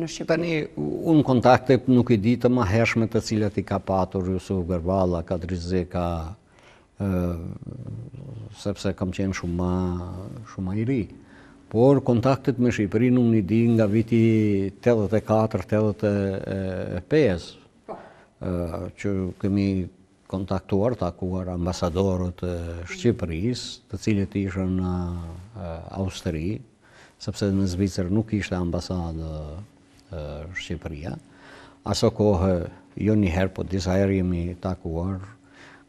në Shqipëri? Tani, unë kontakte nuk i ditë ma hershme të cilat i ka patur Jusuf Gërvala, Kadrizi, ka sepse kam qenë shumë shumë i ri. Por kontaktet me Shqipëri nuk një di nga viti 84-85, po. që kemi kontaktuar, takuar ambasadorët Shqipëris, të cilët ishën në Austri, sepse në Zvicër nuk ishte ambasadë Shqipëria. Aso kohë, jo njëherë, po disa herë jemi takuar,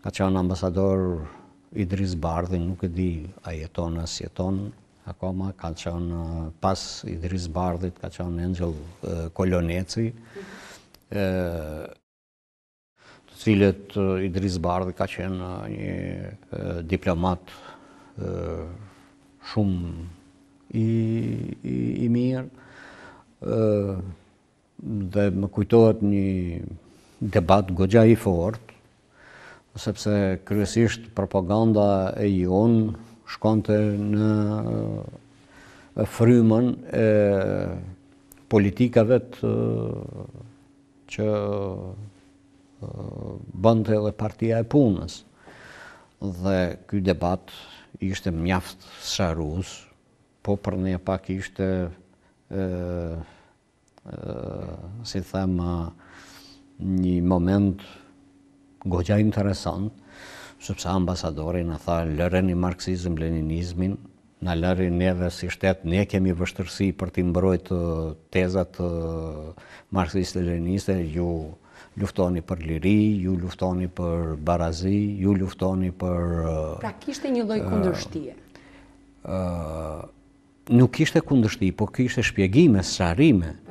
ka qanë ambasador Idris Bardhi, nuk e di a jeton as jeton, akoma ka qanë pas Idris Bardhit, ka qanë Angel Koloneci, të cilët Idris Bardhi ka qenë një diplomat shumë i mirë, dhe më kujtohet një debat gogja i fort, sepse kryesisht propaganda e jon shkonte në frymën e politikave të që bënte edhe partia e punës. Dhe ky debat ishte mjaft sharus, po për ne pak ishte si thema, një moment gogja interesant, sëpse ambasadori në tha, lërën i marxizm, leninizmin, në lërën e dhe si shtetë, ne kemi vështërsi për ti mbrojt tezat marxist e leniniste, ju luftoni për liri, ju luftoni për barazi, ju luftoni për... Pra kishte një kundërshtie këndërshtie? nuk ishte kundështi, po kishte shpjegime, sarime,